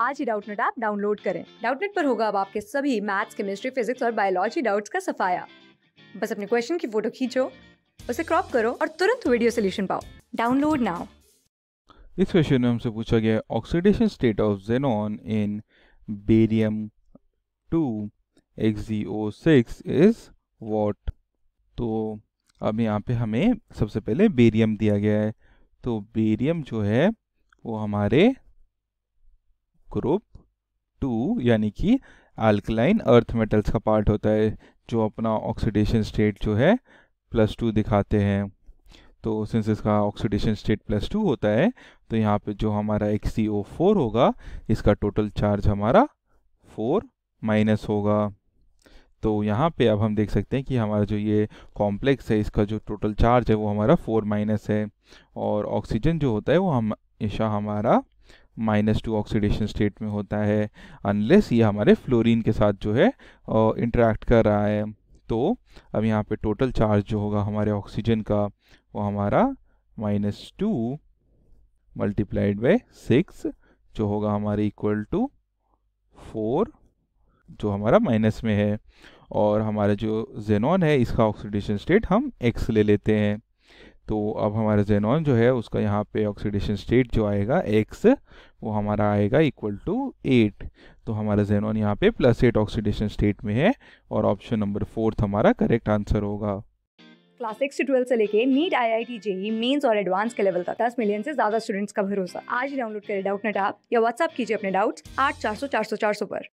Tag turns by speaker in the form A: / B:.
A: आज ही Doubtnut app download करें डाउटनेट पर होगा अब आपके सभी मैथ्स केमिस्ट्री फिजिक्स और बायोलॉजी डाउट्स का सफाया बस अपने क्वेश्चन की फोटो खींचो उसे क्रॉप करो और तुरंत वीडियो सोल्यूशन पाओ डाउनलोड नाउ
B: इस क्वेश्चन में हमसे पूछा गया oxidation state of xenon in barium two X O six is what तो अब यहाँ पे हमें सबसे पहले बेरियम दिया गया है तो बेरियम जो है वो हमारे ग्रुप टू यानी कि अल्कलाइन अर्थ मेटल्स का पार्ट होता है जो अपना ऑक्सीडेशन स्टेट जो है प्लस टू दिखाते हैं तो सिंस इसका ऑक्सीडेशन स्टेट प्लस टू होता है तो यहाँ पे जो हमारा एक्स सी ओ फोर होगा इसका टोटल चार्ज हमारा फोर माइनस होगा तो यहाँ पे अब हम देख सकते हैं कि हमारा जो ये कॉम्प्लेक्स है इसका जो टोटल चार्ज है वो हमारा फोर माइनस है और ऑक्सीजन जो होता है वो हम हमेशा हमारा माइनस टू ऑक्सीडेशन स्टेट में होता है अनलेस ये हमारे फ्लोरीन के साथ जो है इंटरेक्ट कर रहा है तो अब यहाँ पे टोटल चार्ज जो होगा हमारे ऑक्सीजन का वो हमारा minus two multiplied by six जो होगा हमारे इक्वल टू फोर जो हमारा माइनस में है और हमारा जो जेनॉन है इसका ऑक्सीडेशन स्टेट हम एक्स ले लेते हैं तो अब हमारा जेनॉन जो है उसका यहाँ पे ऑक्सीडेशन स्टेट जो आएगा एक्स वो हमारा आएगा इक्वल टू एट तो हमारा जेनॉन यहाँ पे प्लस एट ऑक्सीडेशन स्टेट में है और ऑप्शन नंबर फोर्थ हमारा करेक्ट आंसर होगा
A: क्लास सिक्स से ट्वेल्व से लेके NEET I I T JEE Mains और एडवांस के लेवल तक दस मिलियन से ज्यादा स्टूडेंट्स का भरोसा आज डाउनलोड करें डाउट नेट आप या व्हाट्सअप कीजिए अपने डाउट्स आठ चार सौ चार सौ चार सौ पर